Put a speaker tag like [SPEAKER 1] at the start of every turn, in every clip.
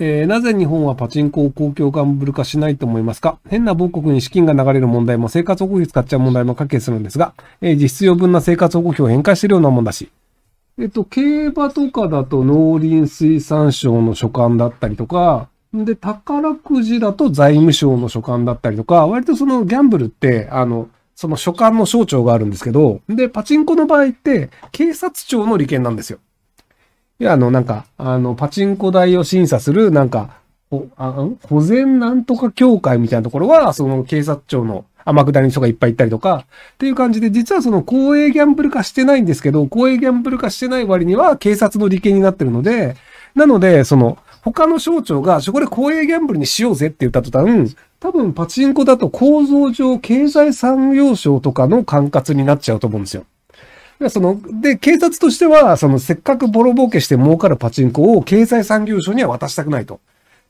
[SPEAKER 1] えー、なぜ日本はパチンコを公共ガンブル化しないと思いますか変な某国に資金が流れる問題も生活保護費使っちゃう問題も解決するんですが、えー、実質余分な生活保護費を返還してるようなもんだし。えっと、競馬とかだと農林水産省の所管だったりとか、で、宝くじだと財務省の所管だったりとか、割とそのギャンブルって、あの、その所管の省庁があるんですけど、で、パチンコの場合って、警察庁の利権なんですよ。いや、あの、なんか、あの、パチンコ台を審査する、なんか、あ保全なんとか協会みたいなところは、その警察庁の天下りの人がいっぱい行ったりとか、っていう感じで、実はその公営ギャンブル化してないんですけど、公営ギャンブル化してない割には警察の利権になってるので、なので、その、他の省庁が、そこで公営ギャンブルにしようぜって言った途端、多分パチンコだと構造上経済産業省とかの管轄になっちゃうと思うんですよ。その、で、警察としては、その、せっかくボロ儲けして儲かるパチンコを経済産業省には渡したくないと。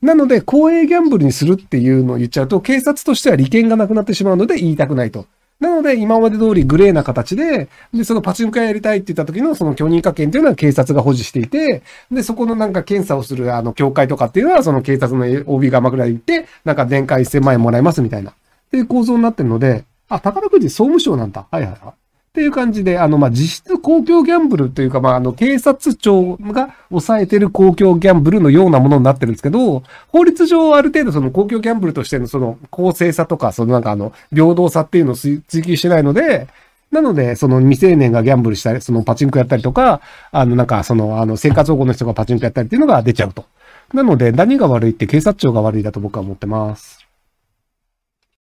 [SPEAKER 1] なので、公営ギャンブルにするっていうのを言っちゃうと、警察としては利権がなくなってしまうので言いたくないと。なので、今まで通りグレーな形で、で、そのパチンコ屋やりたいって言った時のその許認可権というのは警察が保持していて、で、そこのなんか検査をするあの、協会とかっていうのは、その警察の OB が枕くら行って、なんか年間1000万円もらえますみたいな。っていう構造になってるので、あ、宝くじ総務省なんだ。はいはいはい。っていう感じで、あの、まあ、実質公共ギャンブルというか、まあ、あの、警察庁が抑えてる公共ギャンブルのようなものになってるんですけど、法律上ある程度その公共ギャンブルとしてのその公正さとか、そのなんかあの、平等さっていうのを追求してないので、なので、その未成年がギャンブルしたり、そのパチンコやったりとか、あの、なんか、その、あの、生活保護の人がパチンコやったりっていうのが出ちゃうと。なので、何が悪いって警察庁が悪いだと僕は思ってます。